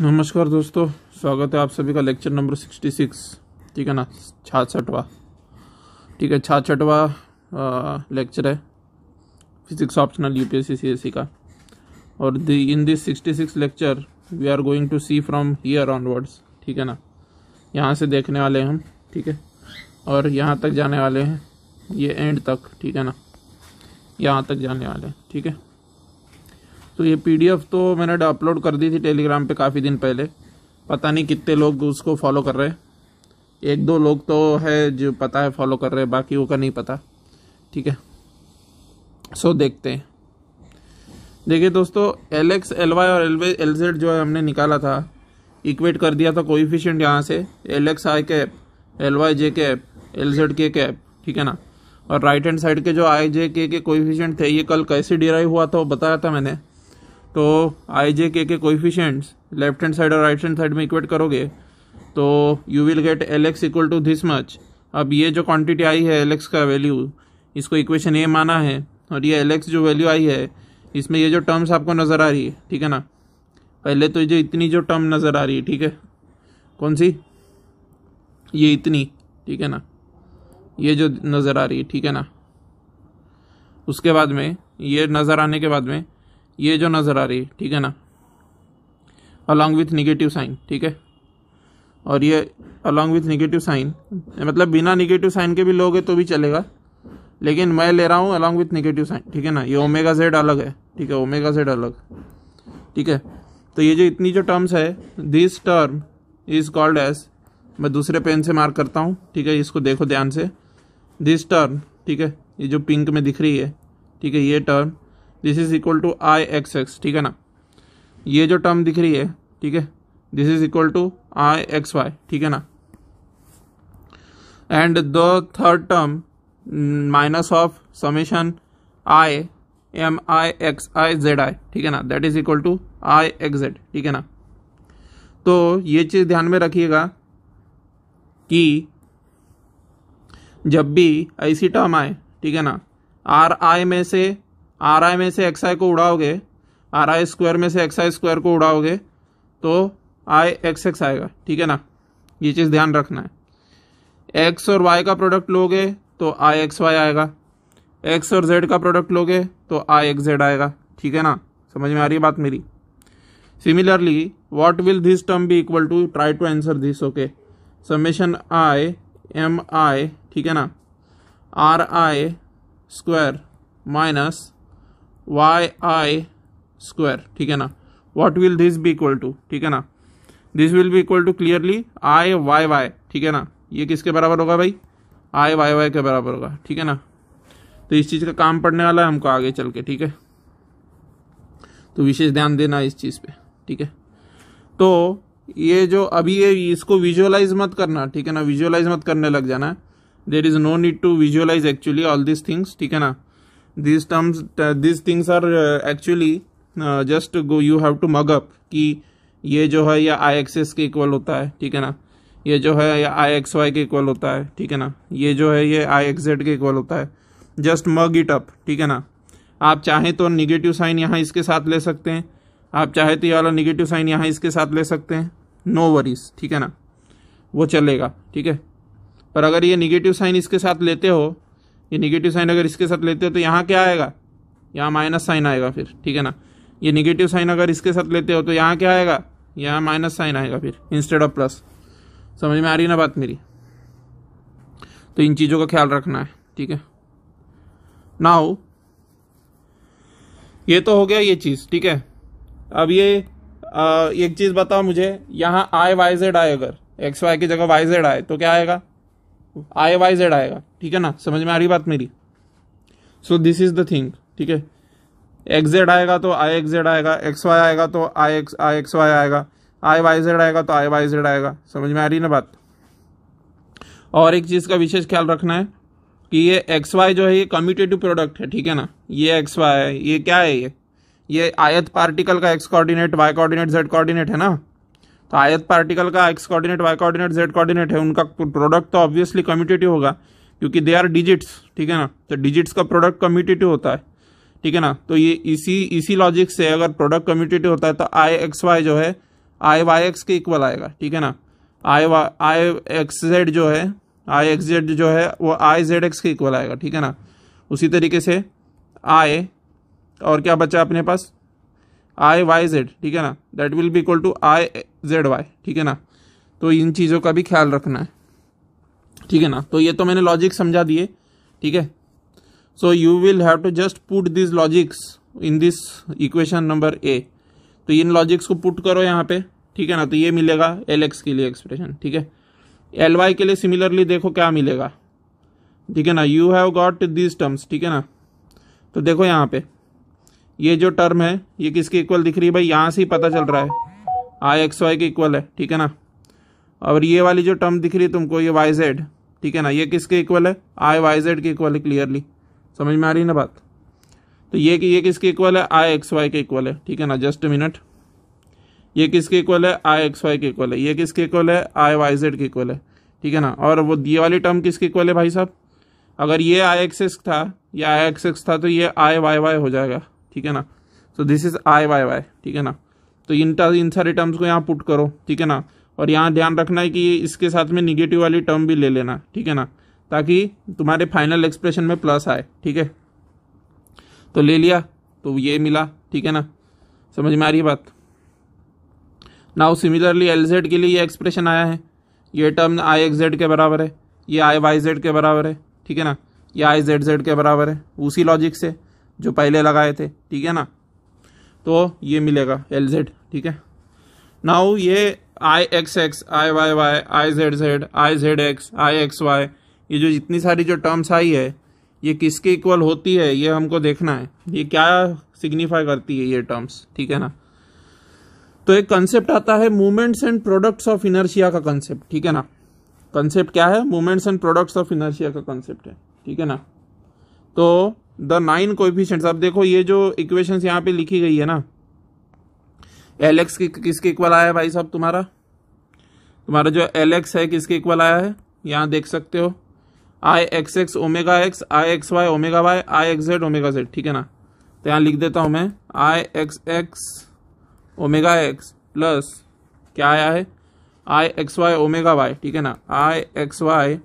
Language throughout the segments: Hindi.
नमस्कार दोस्तों स्वागत है आप सभी का लेक्चर नंबर सिक्सटी सिक्स ठीक है ना छाछठवा ठीक है छाछठवा लेक्चर है फिजिक्स ऑप्शनल यू पी का और the in this sixty six lecture we are going to see from here onwards ठीक है ना यहाँ से देखने वाले हैं हम ठीक है और यहाँ तक जाने वाले हैं ये एंड तक ठीक है ना यहाँ तक जाने वाले हैं ठीक है तो ये पीडीएफ तो मैंने अपलोड कर दी थी टेलीग्राम पे काफ़ी दिन पहले पता नहीं कितने लोग उसको फॉलो कर रहे हैं एक दो लोग तो है जो पता है फॉलो कर रहे हैं बाकी का नहीं पता ठीक है सो देखते हैं देखिए दोस्तों एल एक्स एल वाई और एल एल जेड जो है हमने निकाला था इक्वेट कर दिया था कोइफिशियंट यहाँ से एल एक्स आई कैप एल वाई जे कैप एल जेड के कैप ठीक है ना और राइट हैंड साइड के जो आई जे के के थे ये कल कैसे डिराइव हुआ था वो बताया था मैंने तो आई जे के के कोइफिशेंट्स लेफ्ट हैंड साइड और राइट हैंड साइड में इक्वेट करोगे तो you will get L x equal to this much अब ये जो क्वांटिटी आई है एल एक्स का वैल्यू इसको इक्वेशन ए माना है और ये एल एक्स जो वैल्यू आई है इसमें ये जो टर्म्स आपको नज़र आ रही है ठीक है ना पहले तो ये इतनी जो टर्म नज़र आ रही है ठीक है कौन सी ये इतनी ठीक है ना ये जो नज़र आ रही है ठीक है ना उसके बाद में ये नज़र आने के बाद में ये जो नज़र आ रही है ठीक है ना अलॉन्ग विथ निगेटिव साइन ठीक है और ये अलॉन्ग विथ निगेटिव साइन मतलब बिना निगेटिव साइन के भी लोगे तो भी चलेगा लेकिन मैं ले रहा हूँ अलॉन्ग विथ निगेटिव साइन ठीक है ना ये ओमेगा जेड अलग है ठीक है ओमेगा जेड अलग ठीक है तो ये जो इतनी जो टर्म्स है this term is called as मैं दूसरे पेन से मार्क करता हूँ ठीक है इसको देखो ध्यान से दिस टर्म ठीक है ये जो पिंक में दिख रही है ठीक है ये term this is equal to I x x ठीक है ना ये जो टर्म दिख रही है ठीक है this is equal to I x y ठीक है ना and the third term minus of summation I am i x I z i ठीक है ना that is equal to I x Z ठीक है ना तो ये चीज़ ध्यान में रखिएगा कि जब भी ऐसी टर्म आए ठीक है ना आर आई में से आर आई में से एक्स आई को उड़ाओगे आर आई स्क्वायर में से एक्स आई स्क्वायर को उड़ाओगे तो आई एक्स एक्स आएगा ठीक है ना ये चीज़ ध्यान रखना है एक्स और वाई का प्रोडक्ट लोगे तो आई एक्स वाई आएगा एक्स और जेड का प्रोडक्ट लोगे तो आई एक्स जेड आएगा ठीक है ना समझ में आ रही है बात मेरी similarly what will this term be equal to try to answer this okay summation I am I ठीक है ना R I square minus Y I square ठीक है ना what will this be equal to ठीक है ना this will be equal to clearly I Y Y ठीक है ना ये किसके बराबर होगा भाई आई वाई वाई के बराबर होगा ठीक है ना तो इस चीज़ का काम पड़ने वाला है हमको आगे चल के ठीक है तो विशेष ध्यान देना इस चीज़ पे ठीक है तो ये जो अभी ये इसको विजुअलाइज मत करना ठीक है ना विजुअलाइज मत करने लग जाना there is no need to visualise actually all this things ठीक है ना these terms uh, these things are uh, actually uh, just go you have to कि ये जो है या आई एक्स एस के इक्वल होता है ठीक है ना ये जो है या आई एक्स वाई के इक्वल होता है ठीक है ना ये जो है ये आई एक्स जेड के इक्वल होता है जस्ट मग इट अप ठीक है ना आप चाहें तो निगेटिव साइन यहाँ इसके साथ ले सकते हैं आप चाहे तो ये वाला निगेटिव साइन यहाँ इसके साथ ले सकते हैं नो वरीज ठीक है ना वो चलेगा ठीक है पर अगर ये निगेटिव साइन इसके साथ लेते हो ये निगेटिव साइन अगर इसके साथ लेते हो तो यहाँ क्या आएगा यहाँ माइनस साइन आएगा फिर ठीक है ना ये निगेटिव साइन अगर इसके साथ लेते हो तो यहाँ क्या आएगा यहाँ माइनस साइन आएगा फिर इंस्टेड ऑफ प्लस समझ में आ रही ना बात मेरी तो इन चीज़ों का ख्याल रखना है ठीक है नाउ ये तो हो गया ये चीज़ ठीक है अब ये आ, एक चीज़ बताओ मुझे यहां आए वाई जेड आए अगर एक्स वाई की जगह वाई जेड आए तो क्या आएगा आपको आई वाई जेड आएगा ठीक है ना समझ में आ रही बात मेरी so this is the thing ठीक है एक्स जेड आएगा तो आई एक्स जेड आएगा एक्स वाई आएगा तो I x I x y आएगा आई वाई जेड आएगा तो आई वाई जेड आएगा समझ में आ रही ना बात और एक चीज़ का विशेष ख्याल रखना है कि ये एक्स वाई जो है ये कम्यूटेटिव प्रोडक्ट है ठीक है ना ये एक्स वाई है ये क्या है ये ये आयत पार्टिकल का x coordinate y coordinate z coordinate है ना तो आयत पार्टिकल का x coordinate y coordinate z coordinate है उनका प्रोडक्ट तो ऑब्वियसली कम्यूटेटिव होगा क्योंकि दे आर डिजिट्स ठीक है ना तो डिजिट्स का प्रोडक्ट कम्यूटेटिव होता है ठीक है ना तो ये इसी इसी लॉजिक से अगर प्रोडक्ट कम्यूटेटिव होता है तो आई एक्स वाई जो है आई वाई एक्स के इक्वल आएगा ठीक है ना I y I x z जो है आई एक्स जेड जो है वो आई जेड एक्स के इक्वल आएगा ठीक है ना उसी तरीके से आई और क्या बचा अपने पास आई वाई जेड ठीक है ना that will be equal to I Z y ठीक है ना तो इन चीज़ों का भी ख्याल रखना है ठीक है ना तो ये तो मैंने लॉजिक समझा दिए ठीक है so you will have to just put this logics in this equation number a तो इन लॉजिक्स को पुट करो यहाँ पे ठीक है ना तो ये मिलेगा एल एक्स के लिए एक्सप्रेशन ठीक है एल वाई के लिए सिमिलरली देखो क्या मिलेगा ठीक है ना you have got this terms ठीक है ना तो देखो यहाँ पे ये जो टर्म है ये किसके इक्वल दिख रही है भाई यहाँ से ही पता चल रहा है आई एक्स वाई के इक्वल है ठीक है ना और ये वाली जो टर्म दिख रही है तुमको ये वाई जेड ठीक है ना ये किसके इक्वल है आई वाई जेड के इक्वल है क्लियरली समझ में आ रही है ना बात तो ये कि ये किसके इक्वल है आई एक्स वाई के इक्वल है ठीक है ना जस्ट मिनट ये किसके इक्वल है आई एक्स वाई के इक्वल है ये किसके इक्वल है आई वाई जेड के इक्वल है ठीक है ना और वो ये वाली टर्म किसके इक्वल है भाई साहब अगर ये आई एक्स एक्स था या आई एक्स एक्स था तो ये आई वाई वाई हो जाएगा ठीक है ना so this is I Y Y ठीक है ना तो इन इन सारे टर्म्स को यहाँ पुट करो ठीक है ना और यहाँ ध्यान रखना है कि इसके साथ में निगेटिव वाली टर्म भी ले लेना ठीक है ना ताकि तुम्हारे फाइनल एक्सप्रेशन में प्लस आए ठीक है तो ले लिया तो ये मिला ठीक है ना समझ में आ रही बात नाउ सिमिलरली एल जेड के लिए ये एक्सप्रेशन आया है ये टर्म आई एक्स जेड के बराबर है ये आई वाई जेड के बराबर है ठीक है ना ये आई जेड जेड के बराबर है उसी लॉजिक से जो पहले लगाए थे ठीक है ना तो ये मिलेगा एल जेड ठीक है नाउ ये I x x I Y Y I Z z I Z x I x y ये जो जितनी सारी जो टर्म्स आई है ये किसके इक्वल होती है ये हमको देखना है ये क्या सिग्निफाई करती है ये टर्म्स ठीक है ना तो एक कंसेप्ट आता है movements and products of inertia का कंसेप्ट ठीक है ना कंसेप्ट क्या है movements and products of inertia का कंसेप्ट है ठीक है ना तो द नाइन कोएफिशिएंट्स अब देखो ये जो इक्वेशन यहाँ पे लिखी गई है ना एल एक्स किसके इक्वल आया है भाई साहब तुम्हारा तुम्हारा जो एल एक्स है किसके इक्वल आया है यहाँ देख सकते हो I x x omega x I x y omega y I x z omega z ठीक है ना तो यहाँ लिख देता हूँ मैं I x x omega x plus क्या आया है I x y omega y ठीक है ना I x y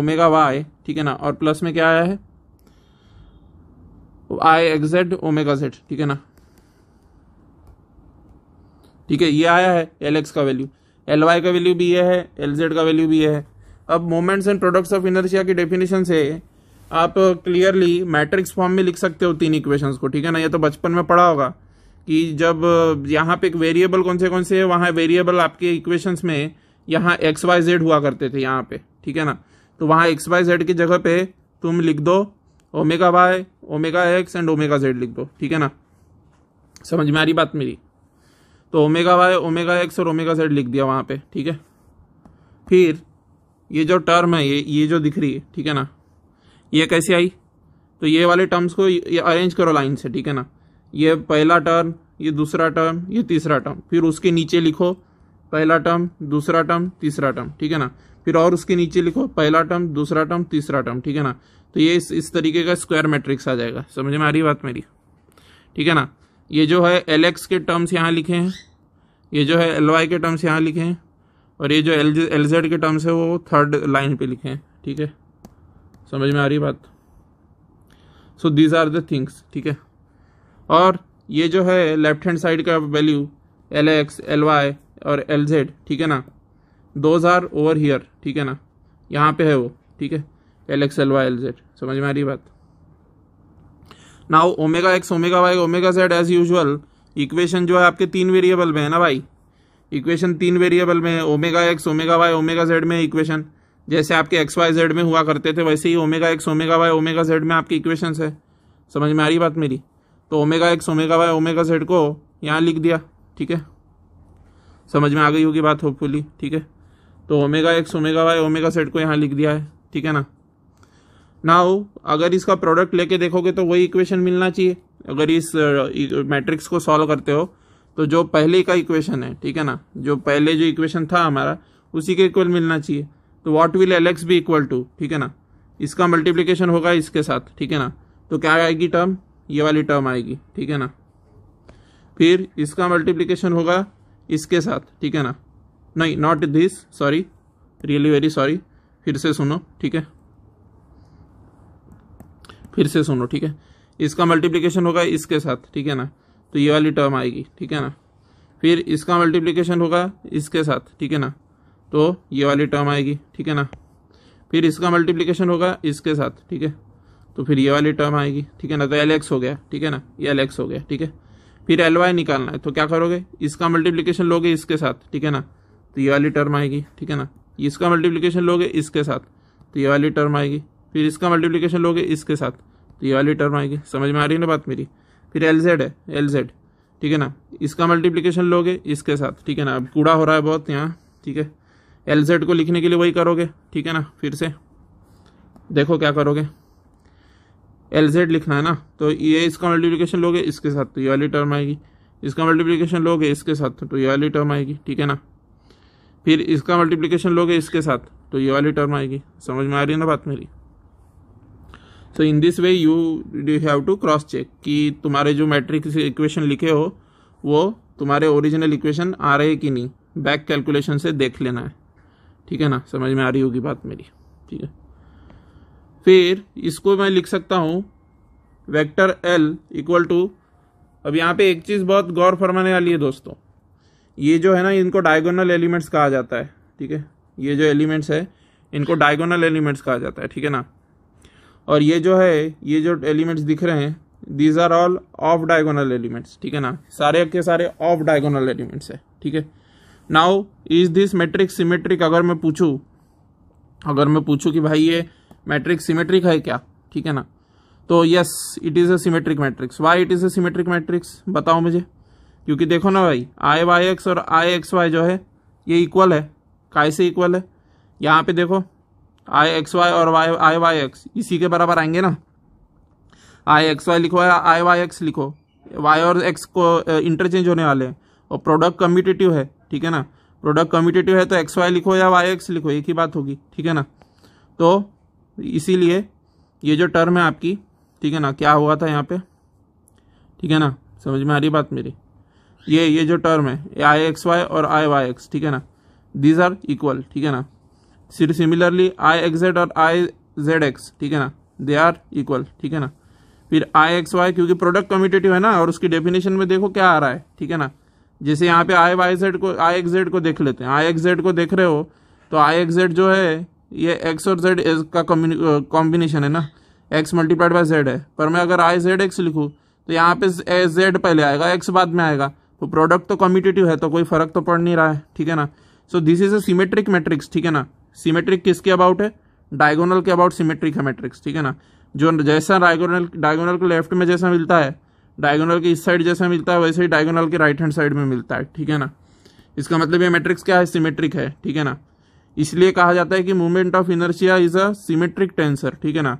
omega y ठीक है ना और प्लस में क्या आया है आई एक्जेड ओमेगा जेड ठीक है ना ठीक है ये आया है एल एक्स का वैल्यू एल वाई का वैल्यू भी ये है एल जेड का वैल्यू भी ये है अब moments and products of inertia की डेफिनेशन से आप क्लियरली मैट्रिक्स फॉर्म में लिख सकते हो तीन इक्वेशंस को ठीक है ना ये तो बचपन में पढ़ा होगा कि जब यहाँ पे एक वेरिएबल कौन से कौन से है वहाँ वेरिएबल आपके इक्वेशंस में यहाँ एक्स वाई जेड हुआ करते थे यहाँ पे ठीक है ना तो वहाँ एक्स वाई जेड की जगह पे तुम लिख दो omega y omega x and omega z लिख दो ठीक है ना समझ में आ रही बात मेरी तो ओमेगा वाई ओमेगा एक्स और ओमेगा जेड लिख दिया वहाँ पे ठीक है फिर ये जो टर्म है ये ये जो दिख रही है ठीक है ना ये कैसे आई तो ये वाले टर्म्स को ये अरेंज करो लाइन से ठीक है ना ये पहला टर्म ये दूसरा टर्म ये तीसरा टर्म फिर उसके नीचे लिखो पहला टर्म दूसरा टर्म तीसरा टर्म ठीक है ना फिर और उसके नीचे लिखो पहला टर्म दूसरा टर्म तीसरा टर्म ठीक है ना तो ये इस इस तरीके का स्क्वायर मैट्रिक्स आ जाएगा समझ में आ रही बात मेरी ठीक है ना ये जो है एल एक्स के टर्म्स यहाँ लिखे हैं ये जो है एल वाई के टर्म्स यहाँ लिखे हैं और ये जो एल एल जेड के टर्म्स है वो थर्ड लाइन पे लिखे हैं ठीक है समझ में आ रही बात so these are the things ठीक है और ये जो है लेफ्ट हैंड साइड का value L x L y और एल जेड ठीक है ना दोज आर ओवर हीयर ठीक है ना यहाँ पे है वो ठीक है L x L y L z समझ में आ रही बात now omega x omega y omega z as usual equation जो है आपके तीन वेरिएबल में है ना भाई इक्वेशन तीन वेरिएबल में है omega x omega y omega z में इक्वेशन जैसे आपके एक्स वाई जेड में हुआ करते थे वैसे ही omega x omega y omega z में आपकी इक्वेशंस है समझ में आ रही बात मेरी तो omega x omega y omega z को यहाँ लिख दिया ठीक है समझ में आ गई होगी बात होपफुली ठीक है तो omega x omega y omega z को यहाँ लिख दिया है ठीक है ना ना हो अगर इसका प्रोडक्ट लेके देखोगे तो वही इक्वेशन मिलना चाहिए अगर इस मैट्रिक्स uh, को सॉल्व करते हो तो जो पहले का इक्वेशन है ठीक है ना जो पहले जो इक्वेशन था हमारा उसी के इक्वल मिलना चाहिए तो व्हाट विल एल एक्स भी इक्वल टू ठीक है ना इसका मल्टीप्लीकेशन होगा इसके साथ ठीक है ना तो क्या आएगी टर्म ये वाली टर्म आएगी ठीक है ना फिर इसका मल्टीप्लीकेशन होगा इसके साथ ठीक है ना नहीं not this sorry really very sorry फिर से सुनो ठीक है फिर से सुनो ठीक है इसका मल्टीप्लीकेशन होगा इसके साथ ठीक है ना तो ये वाली टर्म आएगी ठीक है ना फिर इसका मल्टीप्लीकेशन होगा इसके साथ ठीक है ना तो ये वाली टर्म आएगी ठीक है ना फिर इसका मल्टीप्लीकेशन होगा इसके साथ ठीक है तो फिर ये वाली टर्म आएगी ठीक है ना तो एल हो गया ठीक है ना ये एल हो गया ठीक है फिर एल वाई निकालना है तो क्या करोगे इसका मल्टीप्लीकेशन लोगे इसके साथ ठीक है ना तो ये वाली टर्म आएगी ठीक है ना इसका मल्टीप्लीकेशन लोगे इसके साथ तो ये वाली टर्म आएगी फिर इसका मल्टीप्लीकेशन लोगे इसके साथ तो ये वाली टर्म आएगी समझ में आ रही है ना बात मेरी फिर एल जेड है एल जेड ठीक है ना इसका मल्टीप्लीकेशन लोगे इसके साथ ठीक है ना अब कूड़ा हो रहा है बहुत यहाँ ठीक है एल जेड को लिखने के लिए वही करोगे ठीक है ना फिर से देखो क्या करोगे एल जेड लिखना है ना तो ये इसका मल्टीप्लिकेशन लोगे इसके साथ तो ये वाली टर्म आएगी इसका मल्टीप्लिकेशन लोगे इसके साथ तो ये वाली टर्म आएगी ठीक है ना फिर इसका मल्टीप्लिकेशन लोगे इसके साथ तो ये वाली टर्म आएगी समझ में आ रही है ना बात मेरी so in this way you you have to cross check कि तुम्हारे जो मैट्रिक्स इक्वेशन लिखे हो वो तुम्हारे ओरिजिनल इक्वेशन आ रहे कि नहीं बैक कैलकुलेशन से देख लेना है ठीक है ना समझ में आ रही होगी बात मेरी ठीक है फिर इसको मैं लिख सकता हूँ वेक्टर एल इक्वल टू अब यहाँ पे एक चीज़ बहुत गौर फरमाने वाली है दोस्तों ये जो है ना इनको डायगोनल एलिमेंट्स कहा जाता है ठीक है ये जो एलिमेंट्स है इनको डायगोनल एलिमेंट्स कहा जाता है ठीक है ना और ये जो है ये जो एलिमेंट्स दिख रहे हैं these are all off diagonal elements ठीक है ना सारे के सारे ऑफ डायगोनल एलिमेंट्स है ठीक है now is this matrix symmetric अगर मैं पूछूँ अगर मैं पूछूँ कि भाई ये मैट्रिक्स सिमेट्रिक है क्या ठीक है ना तो yes it is a symmetric matrix why it is a symmetric matrix बताओ मुझे क्योंकि देखो ना भाई आई वाई एक्स और आई एक्स वाई जो है ये इक्वल है काय से इक्वल है यहाँ पे देखो आई एक्स वाई और वाई आई वाई एक्स इसी के बराबर आएंगे ना आई एक्स वाई लिखो या आई वाई एक्स लिखो वाई और एक्स को इंटरचेंज होने वाले हैं और प्रोडक्ट कम्पिटेटिव है ठीक है ना प्रोडक्ट कम्पिटेटिव है तो एक्स वाई लिखो या वाई एक्स लिखो एक ही बात होगी ठीक है ना तो इसीलिए ये जो टर्म है आपकी ठीक है ना क्या हुआ था यहाँ पे ठीक है ना समझ में आ रही बात मेरी ये ये जो टर्म है आई एक्स वाई और आई वाई एक्स ठीक है ना दीज आर इक्वल ठीक है ना सिर सिमिलरली आई एक्स जेड और आई जेड एक्स ठीक है ना दे आर इक्वल ठीक है ना फिर आई एक्स वाई क्योंकि प्रोडक्ट कम्यूटेटिव है ना और उसकी डेफिनेशन में देखो क्या आ रहा है ठीक है ना जैसे यहाँ पे आई वाई जेड को आई एक्स जेड को देख लेते हैं आई एक्स जेड को देख रहे हो तो आई एक्स जेड जो है ये एक्स और जेड का कॉम्बिनेशन है ना एक्स मल्टीप्लाइड बाई जेड है पर मैं अगर आई जेड एक्स लिखूँ तो यहाँ पे जेड पहले आएगा एक्स बाद में आएगा तो प्रोडक्ट तो कॉम्पिटेटिव है तो कोई फर्क तो पड़ नहीं रहा है ठीक है ना so this is a symmetric matrix ठीक है ना सीमेट्रिक किसके अबाउट है डायगोनल के अबाउट सीमेट्रिक है मैट्रिक्स ठीक है ना जो जैसा डायगोनल डायगोनल के लेफ्ट में जैसा मिलता है डायगोनल के इस साइड जैसा मिलता है वैसे ही डायगोनल के राइट हैंड साइड में मिलता है ठीक है ना इसका मतलब ये मैट्रिक्स क्या है सीमेट्रिक है ठीक है ना इसलिए कहा जाता है कि movement of inertia is a symmetric tensor ठीक है ना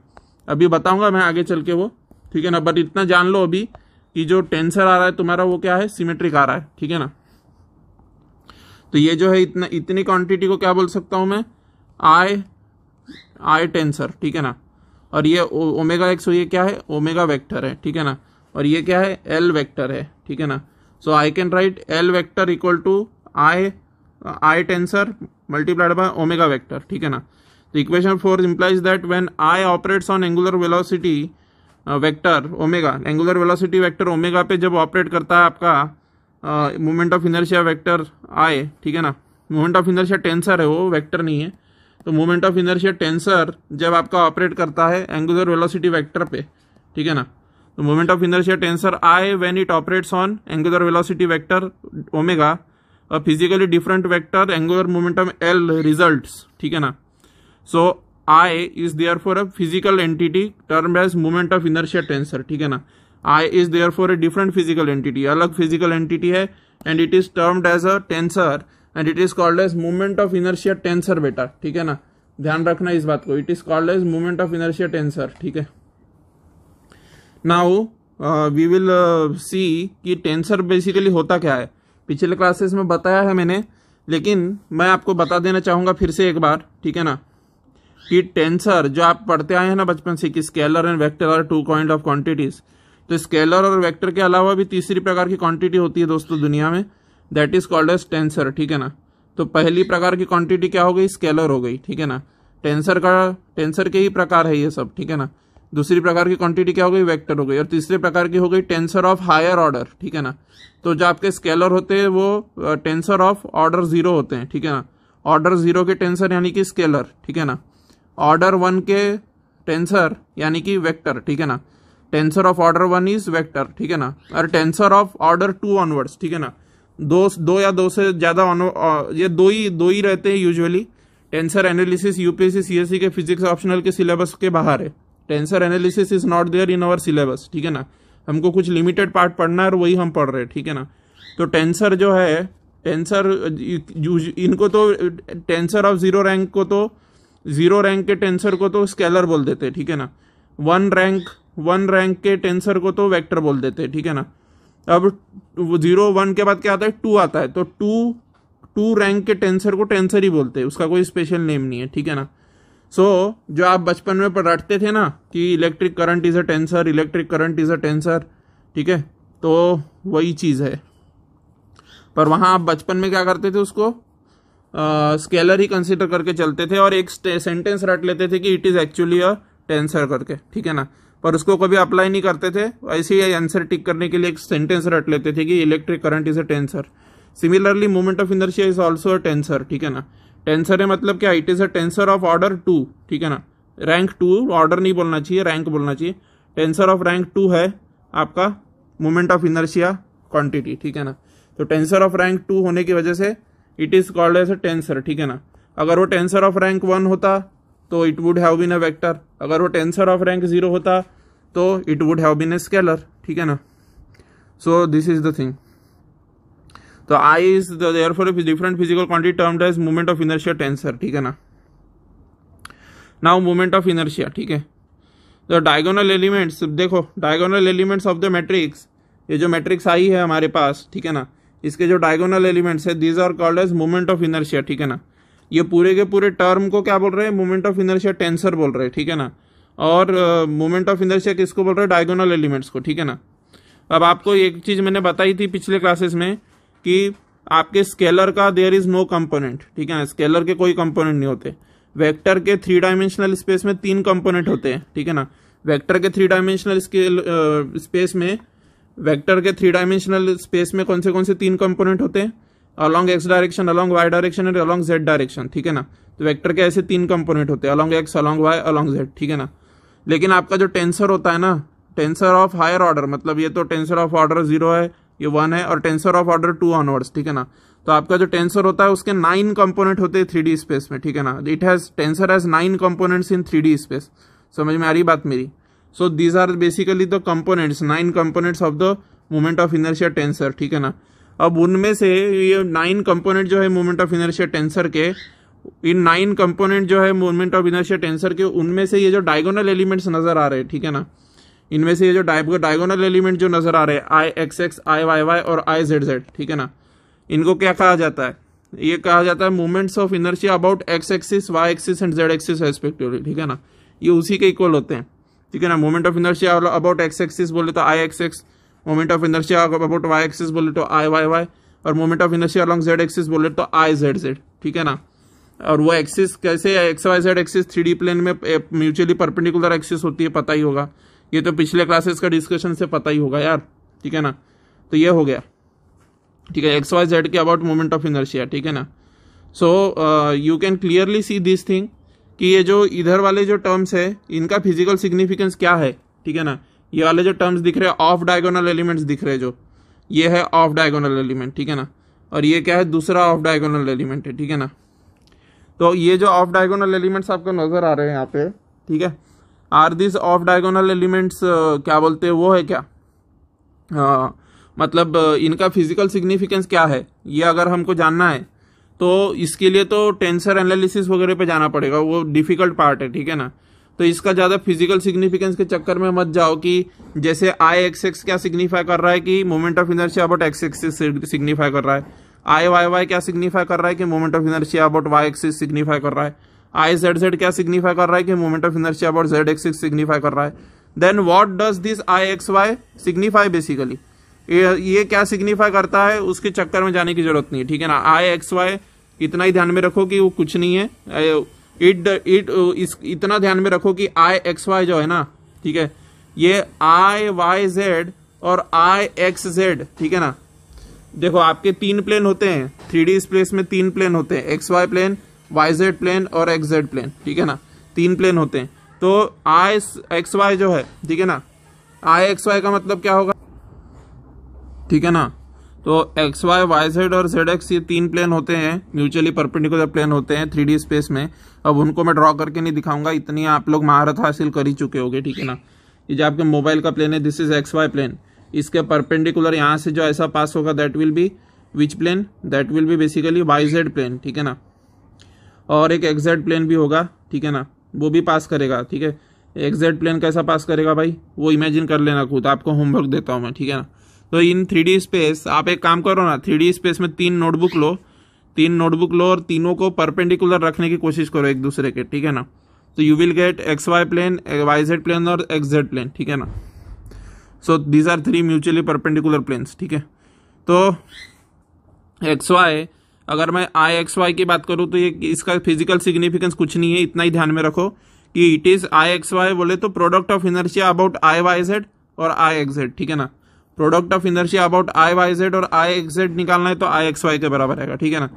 अभी बताऊंगा मैं आगे चल के वो ठीक है ना बट इतना जान लो अभी कि जो टेंसर आ रहा है तुम्हारा वो क्या है सिमेट्रिक आ रहा है ठीक है ना तो ये जो है इतना इतनी क्वांटिटी को क्या बोल सकता हूँ मैं आई आई टेंसर ठीक है ना और ये ओमेगा एक्स ये क्या है ओमेगा वेक्टर है ठीक है ना और ये क्या है एल वेक्टर है ठीक है ना so I can write L vector equal to I I tensor multiplied by omega vector ठीक है ना तो equation four implies that when I operates on angular velocity vector omega angular velocity vector omega पे जब ऑपरेट करता है आपका मोमेंट ऑफ इनर्शिया वेक्टर आए ठीक है ना मोमेंट ऑफ इनर्शिया टेंसर है वो वेक्टर नहीं है तो मोमेंट ऑफ इनर्शिया टेंसर जब आपका ऑपरेट करता है एंगुलर वेलोसिटी वेक्टर पे ठीक है ना तो moment of inertia tensor I when it operates on angular velocity vector omega a physically different vector angular momentum L result ठीक है ना so I is there for a physical entity term as moment of inertia tensor ठीक है ना I is there for a different physical entity अलग फिजिकल एंटिटी है and it is termed as a tensor and it is called as movement of inertia tensor बेटा ठीक है ना ध्यान रखना इस बात को it is called as movement of inertia tensor ठीक है नाउ वी विल सी कि टेंसर बेसिकली होता क्या है पिछले क्लासेस में बताया है मैंने लेकिन मैं आपको बता देना चाहूँगा फिर से एक बार ठीक है ना कि टेंसर जो आप पढ़ते आए हैं ना बचपन से कि scalar and vector are two kind of quantities तो स्केलर और वेक्टर के अलावा भी तीसरी प्रकार की क्वांटिटी होती है दोस्तों दुनिया में that is called as tensor ठीक है ना तो पहली प्रकार की क्वांटिटी क्या हो गई स्केलर हो गई ठीक है ना टेंसर का टेंसर के ही प्रकार है ये सब ठीक है ना दूसरी प्रकार की क्वांटिटी क्या हो गई वेक्टर हो गई और तीसरे प्रकार की हो गई टेंसर ऑफ हायर ऑर्डर ठीक है ना तो जो आपके स्केलर होते हैं वो टेंसर ऑफ ऑर्डर जीरो होते हैं ठीक है ना ऑर्डर जीरो के टेंसर यानी कि स्केलर ठीक है ना ऑर्डर वन के टेंसर यानी कि वेक्टर ठीक है ना tensor of order one is vector ठीक है ना और tensor of order two onwards ठीक है ना दो दो या दो से ज़्यादा ये दो ही दो ही रहते हैं usually tensor analysis UPSC CSC के फिजिक्स ऑप्शनल के सिलेबस के बाहर है tensor analysis is not there in our syllabus ठीक है ना हमको कुछ लिमिटेड पार्ट पढ़ना है और वही हम पढ़ रहे हैं ठीक है ना तो टेंसर जो है टेंसर इनको तो टेंसर ऑफ जीरो रैंक को तो जीरो रैंक के टेंसर को तो स्केलर बोल देते हैं ठीक है ना वन रैंक वन रैंक के टेंसर को तो वेक्टर बोल देते हैं ठीक है ना अब जीरो वन के बाद क्या आता है टू आता है तो टू टू रैंक के टेंसर को टेंसर ही बोलते हैं उसका कोई स्पेशल नेम नहीं है ठीक है ना सो so, जो आप बचपन में रटते थे ना कि electric current is a tensor electric current is a tensor ठीक है तो वही चीज़ है पर वहां आप बचपन में क्या करते थे उसको स्केलर ही कंसिडर करके चलते थे और एक सेंटेंस रट लेते थे कि it is actually a tensor करके ठीक है ना पर उसको कभी अप्लाई नहीं करते थे ऐसे ही आंसर टिक करने के लिए एक सेंटेंस रट लेते थे कि electric current is a tensor similarly moment of inertia is also a tensor ठीक है ना टेंसर है मतलब क्या it is a tensor of order two ठीक है ना रैंक टू ऑर्डर नहीं बोलना चाहिए रैंक बोलना चाहिए टेंसर ऑफ रैंक टू है आपका मोमेंट ऑफ इनर्शिया क्वांटिटी ठीक है ना तो टेंसर ऑफ रैंक टू होने की वजह से it is called as a tensor ठीक है ना अगर वो टेंसर ऑफ रैंक वन होता तो it would have been a vector अगर वो टेंसर ऑफ रैंक जीरो होता तो it would have been a scalar ठीक है ना so this is the thing तो I is therefore different physical quantity term dies movement of inertia tensor ठीक है ना नाउ मूवमेंट ऑफ इनर्शिया ठीक है तो डायगोनल एलिमेंट्स देखो diagonal elements of the matrix ये जो मैट्रिक्स आई है हमारे पास ठीक है ना इसके जो डायगोनल एलिमेंट्स है these are called as movement of inertia ठीक है ना ये पूरे के पूरे टर्म को क्या बोल रहे हैं मूवमेंट ऑफ इनर्शिया टेंसर बोल रहे हैं ठीक है ना और मूवमेंट ऑफ इनर्शिया किसको बोल रहे हैं डायगोनल एलिमेंट्स को ठीक है ना अब आपको एक चीज़ मैंने बताई थी पिछले क्लासेस में कि आपके स्केलर का देयर इज नो कंपोनेंट ठीक है ना स्केलर के कोई कंपोनेंट नहीं होते वेक्टर के थ्री डायमेंशनल स्पेस में तीन कंपोनेंट होते हैं ठीक है ना वेक्टर के थ्री डायमेंशनल स्पेस में वेक्टर के थ्री डायमेंशनल स्पेस में कौन से कौन से तीन कंपोनेंट होते हैं along x direction along y direction and along z direction ठीक है ना तो वेक्टर के ऐसे तीन कंपोनेंट होते हैं along x along y along z ठीक है ना लेकिन आपका जो टेंसर होता है ना टेंसर ऑफ हायर ऑर्डर मतलब ये तो टेंसर ऑफ ऑर्डर जीरो है ये वन है और tensor of order two onwards ठीक है ना तो आपका जो टेंसर होता है उसके नाइन कंपोनेंट होते हैं थ्री स्पेस में ठीक है ना it has tensor has nine components in three space समझ में आ रही बात मेरी so these are basically the components nine components of the movement of inertia tensor ठीक है ना अब उनमें से ये नाइन कंपोनेंट जो है मूवमेंट ऑफ इनर्शिया टेंसर के इन नाइन कंपोनेंट जो है मूवमेंट ऑफ इनर्शिया टेंसर के उनमें से ये जो डायगोनल एलिमेंट्स नजर आ रहे हैं ठीक है ना इनमें से ये जो डायगोनल एलिमेंट जो नजर आ रहे हैं I x x I Y Y और आई जेड जेड ठीक है ना इनको क्या कहा जाता है ये कहा जाता है movements of energy about x axis y axis and Z axis respectively ठीक है ना ये उसी के इक्वल होते हैं ठीक है ना movement of energy about x axis बोले तो I x x movement of inertia about Y axis बोले तो आई वाई वाई और movement of inertia along z axis बोले तो आई जेड जेड ठीक है ना और वो एक्सिस कैसे x Y Z axis three plane में म्यूचुअली परपेंडिकुलर एक्सिस होती है पता ही होगा ये तो पिछले क्लासेस का डिस्कशन से पता ही होगा यार ठीक है ना तो ये हो गया ठीक है एक्स वाई जेड के अबाउट मोमेंट ऑफ इनर्शिया ठीक है ना so you can clearly see this thing कि ये जो इधर वाले जो टर्म्स है इनका फिजिकल सिग्निफिकेंस क्या है ठीक है ना ये वाले जो टर्म्स दिख रहे हैं ऑफ डायगोनल एलिमेंट्स दिख रहे जो ये है ऑफ डायगोनल एलिमेंट ठीक है ना और ये क्या है दूसरा ऑफ डायगोनल एलिमेंट है ठीक है ना तो ये जो ऑफ डायगोनल एलिमेंट्स आपको नज़र आ रहे हैं यहाँ पे ठीक है are this off diagonal elements क्या बोलते हैं वो है क्या आ, हाँ, मतलब uh, इनका फिजिकल सिग्निफिकेंस क्या है ये अगर हमको जानना है तो इसके लिए तो टेंसर एनालिसिस वगैरह पे जाना पड़ेगा वो डिफिकल्ट पार्ट है ठीक है ना तो इसका ज़्यादा फिजिकल सिग्निफिकेंस के चक्कर में मत जाओ कि जैसे आई एक्स एक्स क्या सिग्निफाई कर रहा है कि moment of inertia about x axis signify कर रहा है आई वाई वाई क्या सिग्निफाई कर रहा है कि moment of inertia about Y axis signify कर रहा है आई जेड जेड क्या सिग्निफाई कर रहा है कि moment of inertia about z axis signify कर रहा है then what does this I x y signify basically ये क्या सिग्निफाई करता है उसके चक्कर में जाने की जरूरत नहीं है ठीक है ना आई एक्स वाई इतना ही ध्यान में रखो कि वो कुछ नहीं है इट इट इतना ध्यान में रखो कि आई एक्स वाई जो है ना ठीक है ये आई वाई जेड और आई एक्स जेड ठीक है ना देखो आपके तीन प्लेन होते हैं थ्री डी स्पेस में तीन प्लेन होते हैं x Y plane Y Z plane और एक्स जेड प्लेन ठीक है ना तीन प्लेन होते हैं तो आई एक्स वाई जो है ठीक है ना आई एक्स वाई का मतलब क्या होगा ठीक है ना तो एक्स वाई वाई जेड और जेड एक्स ये तीन प्लेन होते हैं म्यूचुअली परपेंडिकुलर प्लेन होते हैं थ्री स्पेस में अब उनको मैं ड्रॉ करके नहीं दिखाऊंगा इतनी आप लोग महारत हासिल कर ही चुके होंगे ठीक है ना ये जो आपके मोबाइल का प्लेन है this is x Y plane इसके परपेंडिकुलर यहाँ से जो ऐसा पास होगा that will be which plane that will be basically y Z plane ठीक है ना और एक एग्जैक्ट प्लेन भी होगा ठीक है ना वो भी पास करेगा ठीक है एग्जैक्ट प्लेन कैसा पास करेगा भाई वो इमेजिन कर लेना खुद आपको होमवर्क देता हूँ मैं ठीक है ना तो इन थ्री स्पेस आप एक काम करो ना थ्री स्पेस में तीन नोटबुक लो तीन नोटबुक लो और तीनों को परपेंडिकुलर रखने की कोशिश करो एक दूसरे के ठीक है ना तो you will get X Y plane Y Z plane और एक्स जेड प्लेन ठीक है ना so these are three mutually perpendicular planes ठीक है तो एक्स वाई अगर मैं आई एक्स वाई की बात करूँ तो ये इसका फिजिकल सिग्निफिकेंस कुछ नहीं है इतना ही ध्यान में रखो कि it is I x Y बोले तो product of inertia about I Y Z और आई एक्स जेड ठीक है ना product of inertia about I Y Z और आई एक्स जेड निकालना है तो आई एक्स वाई के बराबर आएगा ठीक है ना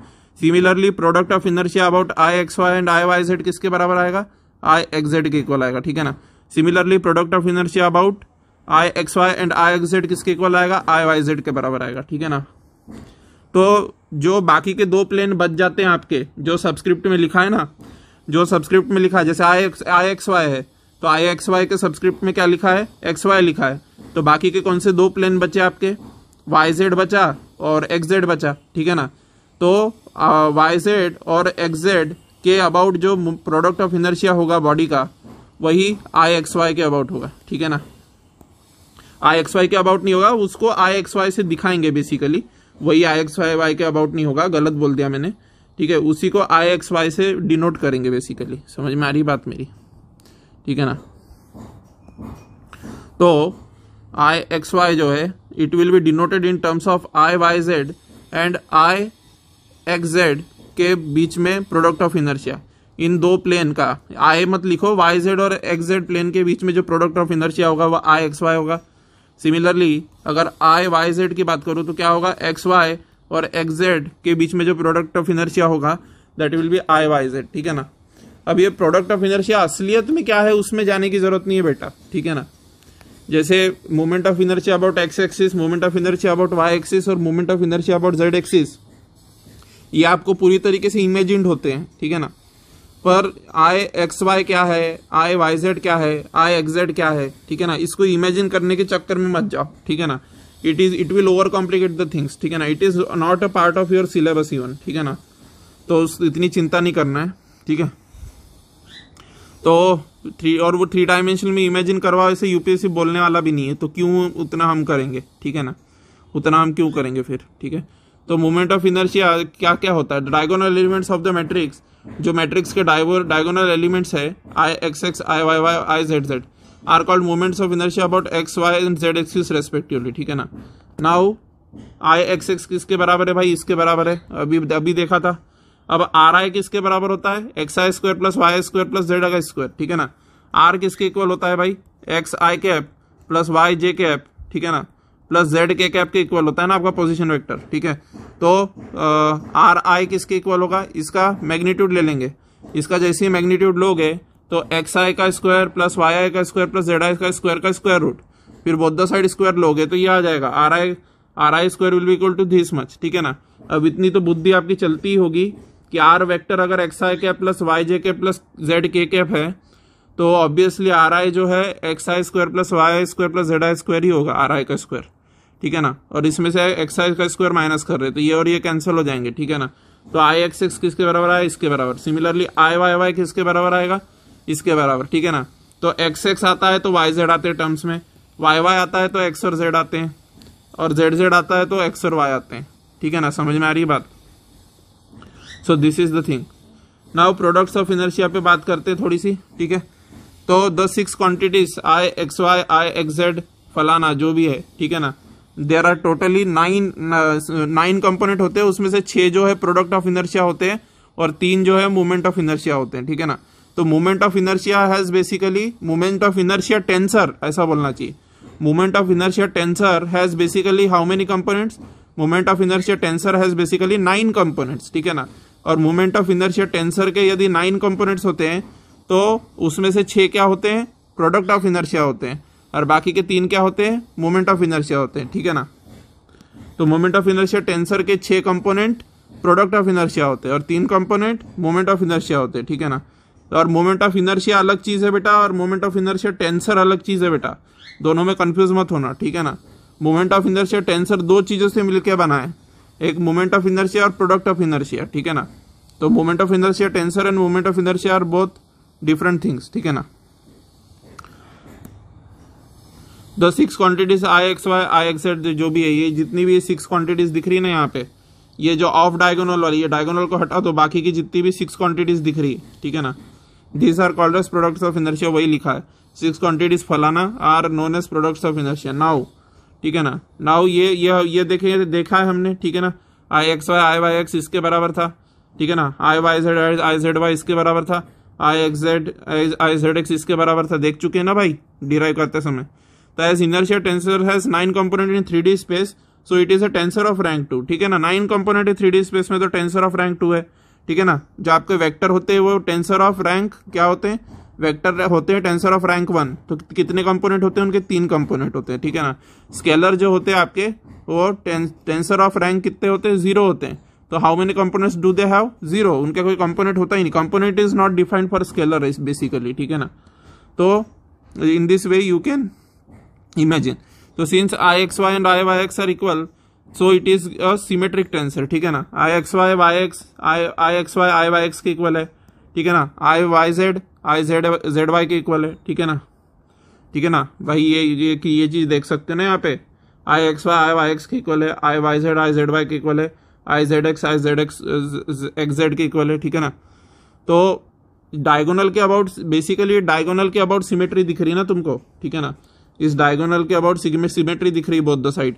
similarly product of inertia about I x Y and I Y Z किसके बराबर आएगा आई एक्स जेड के इक्वल आएगा ठीक है ना similarly product of inertia about I x Y and I x Z किसके इक्वल आएगा आई वाई जेड के बराबर आएगा ठीक है ना तो जो बाकी के दो प्लेन बच जाते हैं आपके जो सब्सक्रिप्ट में लिखा है ना जो सब्सक्रिप्ट में लिखा है जैसे I x I x Y है तो आई एक्स वाई के सब्सक्रिप्ट में क्या लिखा है एक्स वाई लिखा है तो बाकी के कौन से दो प्लेन बचे आपके वाई जेड बचा और एक्स जेड बचा ठीक है ना तो वाई जेड और एक्स जेड के अबाउट जो प्रोडक्ट ऑफ इनर्शिया होगा बॉडी का वही आई एक्स वाई के अबाउट होगा ठीक है ना आई एक्स वाई के अबाउट नहीं होगा उसको आई एक्स वाई से दिखाएंगे बेसिकली वही आई एक्स वाई वाई के अबाउट नहीं होगा गलत बोल दिया मैंने ठीक है उसी को आई एक्स वाई से डिनोट करेंगे बेसिकली समझ में आ रही बात मेरी ठीक है ना तो आई एक्स वाई जो है it will be denoted in terms of I Y Z and I x Z के बीच में प्रोडक्ट ऑफ इनर्शिया इन दो प्लेन का आई मत लिखो वाई जेड और एक्स जेड प्लेन के बीच में जो प्रोडक्ट ऑफ इनर्शिया होगा वह आई एक्स वाई होगा सिमिलरली अगर आई वाई जेड की बात करूँ तो क्या होगा एक्स वाई और एक्स जेड के बीच में जो प्रोडक्ट ऑफ इनर्शिया होगा that will be I Y Z ठीक है ना अब ये प्रोडक्ट ऑफ इनर्शिया असलियत में क्या है उसमें जाने की जरूरत नहीं है बेटा ठीक है ना जैसे moment of inertia about x axis moment of inertia about Y axis और moment of inertia about Z axis ये आपको पूरी तरीके से इमेजिड होते हैं ठीक है ना पर आई एक्स वाई क्या है आई वाई जेड क्या है आई एक्स जेड क्या है ठीक है ना इसको इमेजिन करने के चक्कर में मत जाओ ठीक है ना it is it will over complicate the things ठीक है ना it is not a part of your syllabus even ठीक है ना तो इतनी चिंता नहीं करना है ठीक है तो थ्री और वो थ्री डायमेंशन में इमेजिन करवाओ ऐसे यूपीएससी बोलने वाला भी नहीं है तो क्यों उतना हम करेंगे ठीक है ना उतना हम क्यों करेंगे फिर ठीक है तो मोमेंट ऑफ इनर्शिया क्या क्या होता है diagonal elements of the matrix जो मैट्रिक्स के डायगोनल एलिमेंट्स है I x x I Y Y I Z Z are called moments of inertia about X Y and Z axis respectively ठीक है ना नाउ आई एक्स एक्स किसके बराबर है भाई इसके बराबर है अभी अभी देखा था अब आर आई किसके बराबर होता है X I square plus Y square plus Z I square ठीक है ना आर किसके इक्वल होता है भाई एक्स आई कैप प्लस वाई जे कैप ठीक है ना प्लस जेड के कैप के इक्वल होता है ना आपका पोजीशन वेक्टर ठीक है तो आर आई किसके इक्वल होगा इसका मैग्नीट्यूड ले लेंगे इसका जैसे ही मैग्नीट्यूड लोगे तो एक्स आई का स्क्वायर प्लस वाई आई का स्क्वायर प्लस जेड आई का स्क्वायर का स्क्वायर रूट फिर बोद्धा साइड स्क्वायर लोगे तो ये आ जाएगा R I R I square will be equal to this much ठीक है ना अब इतनी तो बुद्धि आपकी चलती होगी कि आर वेक्टर अगर एक्स आई cap plus Y J K plus Z के कैप है तो ऑब्वियसली आर आई जो है X I square plus Y I square plus Z I square ही होगा आर आई का स्क्वायर ठीक है ना और इसमें से एक्स आई का स्क्वायर माइनस कर रहे तो ये और ये कैंसिल हो जाएंगे ठीक है ना तो आई एक्स एक्स किसके बराबर आया इसके बराबर सिमिलरली आई वाई वाई किसके बराबर आएगा इसके बराबर ठीक है ना तो एक्स एक्स आता है तो वाई जेड आते हैं टर्म्स में वाई वाई आता है तो एक्स और जेड आते हैं और जेड जेड आता है तो एक्स और वाई आते हैं ठीक है ना समझ में आ रही बात so this is the thing now products of inertia पे बात करते हैं थोड़ी सी ठीक है तो the six quantities I x Y I x Z फलाना जो भी है ठीक है ना there are totally nine nine component होते हैं उसमें से छह जो है प्रोडक्ट ऑफ इनर्शिया होते हैं और तीन जो है मूवमेंट ऑफ इनर्शिया होते हैं ठीक है ना तो movement of inertia has basically movement of inertia tensor ऐसा बोलना चाहिए movement of inertia tensor has basically how many components movement of inertia tensor has basically nine components ठीक है ना और मूवमेंट ऑफ इनर्शिया टेंसर के यदि नाइन कंपोनेंट्स होते हैं तो उसमें से छह क्या होते हैं प्रोडक्ट ऑफ इनर्शिया होते हैं और बाकी के तीन क्या होते हैं मोमेंट ऑफ इनर्शिया होते हैं ठीक है ना तो मोमेंट ऑफ इनर्शिया टेंसर के छह कंपोनेंट प्रोडक्ट ऑफ इनर्शिया होते हैं और तीन कंपोनेंट मोमेंट ऑफ इनर्शिया होते हैं ठीक है ना और मोमेंट ऑफ इनर्शिया अलग चीज़ है बेटा और मोमेंट ऑफ इनर्शिया टेंसर अलग चीज़ है बेटा दोनों में कंफ्यूज मत होना ठीक है ना मोमेंट ऑफ इनर्शिया टेंसर दो चीज़ों से मिलकर बना है एक मोमेंट ऑफ इनर्शिया और प्रोडक्ट ऑफ इनर्शिया ठीक है ना तो moment of inertia tensor and moment of inertia are both different things ठीक है ना the six quantities I x Y I X Z जो भी है ये जितनी भी सिक्स क्वांटिटीज दिख रही है ना यहाँ पे ये जो ऑफ डायगोनल वाली ये डायगोनल को हटा तो बाकी की जितनी भी सिक्स क्वांटिटीज दिख रही है ठीक है ना this are called as products of inertia वही लिखा है सिक्स क्वांटिटीज फलाना are known as products of inertia now ठीक है ना नाउ ये ये ये देखे देखा है हमने ठीक है ना I x Y I Y X इसके बराबर था ठीक है ना I Y Z I Z Y इसके बराबर था I x Z I Z X इसके बराबर था देख चुके हैं ना भाई डिराइव करते समय तो as inertia tensor has nine component in three D space so it is a tensor of rank two ठीक है ना nine component in three D space में तो टेंसर ऑफ रैंक टू है ठीक है ना जो आपके वेक्टर होते हैं वो टेंसर ऑफ रैंक क्या होते हैं वेक्टर होते हैं टेंसर ऑफ रैंक वन तो कितने कंपोनेंट होते हैं उनके तीन कंपोनेंट होते हैं ठीक है ना स्केलर जो होते हैं आपके वो टेंसर ऑफ रैंक कितने होते हैं जीरो होते हैं तो how many components do they have zero उनका कोई कंपोनेंट होता ही नहीं component is not defined for scalar basically ठीक है ना तो in this way you can imagine तो since I x Y and I Y X are equal so it is a symmetric tensor ठीक है ना I x Y Y X I I x Y I Y x के इक्वल है ठीक है ना I Y Z I Z Z Y के इक्वल है ठीक है ना ठीक है ना भाई ये ये कि ये चीज़ देख सकते हो ना यहाँ पे I x Y I Y x के इक्वल है I Y Z I Z Y के इक्वल है I Z x I Z X X Z के इक्वल है ठीक है ना तो डायगोनल के अबाउट बेसिकली डायगोनल के अबाउट सिमेट्री दिख रही है ना तुमको ठीक है ना इस डायगोनल के अबाउट में सिमेट्री दिख रही बोथ द साइड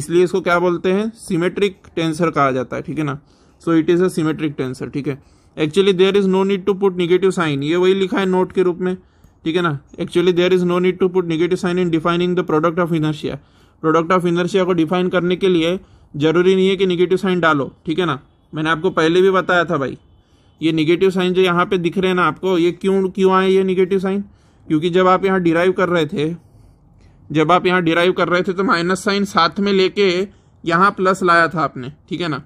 इसलिए इसको क्या बोलते हैं सिमेट्रिक टेंसर कहा जाता है ठीक है ना so it is a tensor ठीक है actually there is no need to put negative sign ये वही लिखा है नोट के रूप में ठीक है ना actually there is no need to put negative sign in defining the product of inertia product of inertia को डिफाइन करने के लिए जरूरी नहीं है कि निगेटिव साइन डालो ठीक है ना मैंने आपको पहले भी बताया था भाई ये निगेटिव साइन जो यहाँ पे दिख रहे हैं ना आपको ये क्यों क्यों आए ये निगेटिव साइन क्योंकि जब आप यहाँ डिराइव कर रहे थे जब आप यहाँ डिराइव कर रहे थे तो माइनस साइन साथ में लेके यहाँ प्लस लाया था आपने ठीक है ना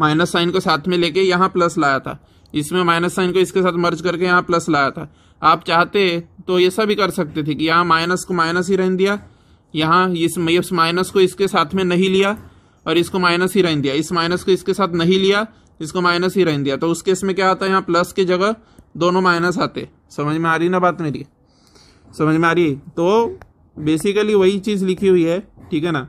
माइनस साइन को साथ में लेके यहाँ प्लस लाया था इसमें माइनस साइन को इसके साथ मर्ज करके यहाँ प्लस लाया था आप चाहते तो ऐसा भी कर सकते थे कि यहाँ माइनस को माइनस ही रहने दिया यहाँ इस, माइनस को इसके साथ में नहीं लिया और इसको माइनस ही रहने दिया इस माइनस को इसके साथ नहीं लिया इसको माइनस ही रहने दिया तो उस केस में क्या आता है यहाँ प्लस की जगह दोनों माइनस आते समझ में आ रही ना बात मेरी समझ में आ रही तो बेसिकली वही चीज़ लिखी हुई है ठीक है ना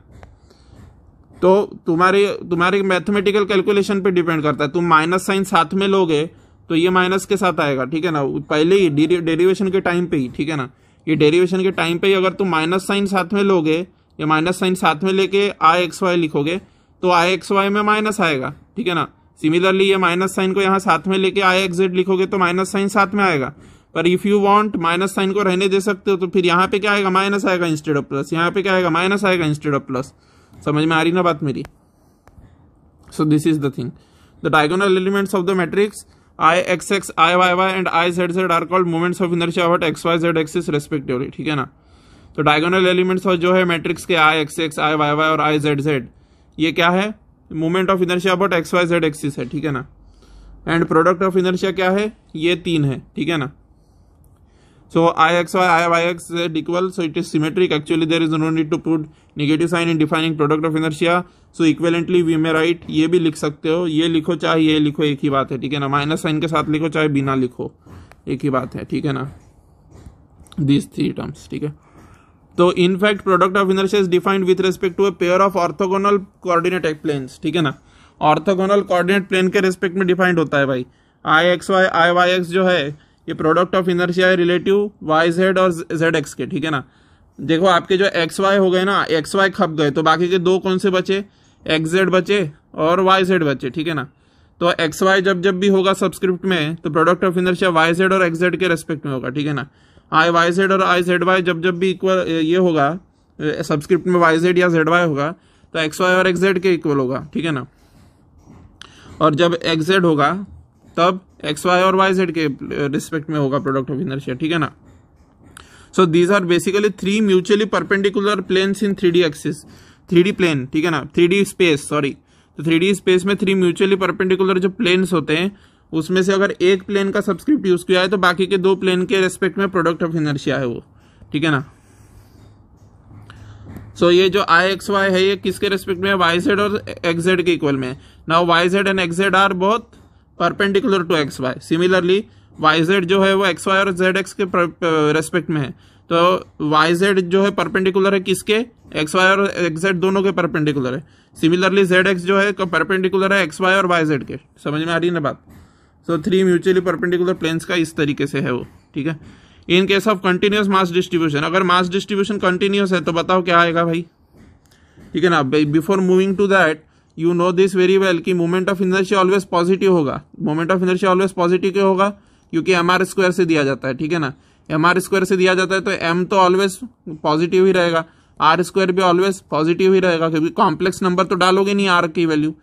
तो तुम्हारे तुम्हारे मैथमेटिकल कैलकुलेशन पे डिपेंड करता है तुम माइनस साइन साथ में लोगे तो ये माइनस के साथ आएगा ठीक है ना पहले ही डेरिवेशन के टाइम पे ही ठीक है ना ये डेरिवेशन के टाइम पे ही अगर तुम माइनस साइन साथ में लोगे या माइनस साइन साथ में लेके आई एक्स वाई लिखोगे तो आई एक्स वाई में माइनस आएगा ठीक है ना सिमिलरली ये माइनस साइन को यहाँ साथ में लेके आई एक्स जेड लिखोगे तो माइनस साइन साथ में आएगा पर if you want minus sign को रहने दे सकते हो तो फिर यहाँ पे क्या आएगा माइनस आएगा इंस्टेड ऑफ प्लस यहाँ पे क्या आएगा माइनस आएगा इंस्टेड ऑफ प्लस समझ में आ रही ना बात मेरी so this is the thing the diagonal elements of the matrix I x x I Y Y and I Z Z are called movements of inertia about X Y Z axis respectively ठीक है ना तो डायगोनल एलिमेंट्स और जो है मैट्रिक्स के I x x I Y Y और आई जेड जेड ये क्या है movement of inertia about X Y Z axis है ठीक है ना एंड प्रोडक्ट ऑफ इनर्शिया क्या है ये तीन है ठीक है ना So Ixy, Ix equal, so it is symmetric. Actually, there is no need to put negative sign in defining product of inertia. So equivalently, we may write ये भी लिख सकते हो ये लिखो चाहे ये लिखो एक ही बात है ठीक है ना माइनस साइन के साथ लिखो चाहे बिना लिखो एक ही बात है ठीक है ना दीज थ्री टर्म्स ठीक है तो in fact product of inertia is defined with respect to a pair of orthogonal coordinate planes ठीक है ना ऑर्थोगोनल कोऑर्डिनेट प्लेन के रिस्पेक्ट में डिफाइंड होता है भाई I x Y I Y X जो है ये product of inertia relative Y Z और जेड एक्स के ठीक है ना देखो आपके जो एक्स वाई हो गए ना एक्स वाई खप गए तो बाकी के दो कौन से बचे एक्स जेड बचे और वाई जेड बचे ठीक है ना तो एक्स वाई जब जब भी होगा सब्सक्रिप्ट में तो product of inertia Y Z और एक्स जेड के रेस्पेक्ट में होगा ठीक है ना आई वाई जेड और आई जेड वाई जब जब भी इक्वल ये होगा सब्सक्रिप्ट में वाई जेड या जेड वाई होगा तो एक्स वाई और एक्स जेड के इक्वल होगा ठीक है ना और जब एक्स जेड होगा तब एक्स वाई और वाई जेड के रिस्पेक्ट uh, में होगा प्रोडक्ट ऑफ इनर्शिया ठीक है ना so these are basically three mutually perpendicular planes in three D axis three D plane ठीक है ना थ्री डी स्पेस सॉरी तो थ्री डी स्पेस में थ्री म्यूचुअली परपेंडिकुलर जो प्लेन्स होते हैं उसमें से अगर एक प्लेन का सब्सक्रिप्ट यूज किया है तो बाकी के दो प्लेन के रेस्पेक्ट में प्रोडक्ट ऑफ इनर्शिया है वो ठीक है ना सो so, ये जो आई एक्स वाई है ये किसके रेस्पेक्ट में वाई जेड और एक्स जेड के इक्वल में ना Y Z and X Z are both perpendicular to X Y similarly Y Z जो है वो एक्स वाई और जेड एक्स के रेस्पेक्ट uh, में है तो वाई जेड जो है परपेंडिकुलर है किसके एक्स वाई और एक्स जेड दोनों के परपेंडिकुलर है सिमिलरली जेड एक्स जो है परपेंडिकुलर है एक्स वाई और वाई जेड के समझ में आ रही है ना बात so three mutually perpendicular planes का इस तरीके से है वो ठीक है in case of continuous mass distribution अगर मास डिस्ट्रीब्यूशन कंटिन्यूस है तो बताओ क्या आएगा भाई ठीक है ना before moving to that you know this very well कि moment of inertia always positive होगा moment of inertia always positive क्यों होगा क्योंकि एम आर स्क्वायर से दिया जाता है ठीक है ना एम आर स्क्वायर से दिया जाता है तो एम तो ऑलवेज पॉजिटिव ही रहेगा आर स्क्वायर भी ऑलवेज पॉजिटिव ही रहेगा क्योंकि कॉम्प्लेक्स नंबर तो डालोगे नहीं आर की वैल्यू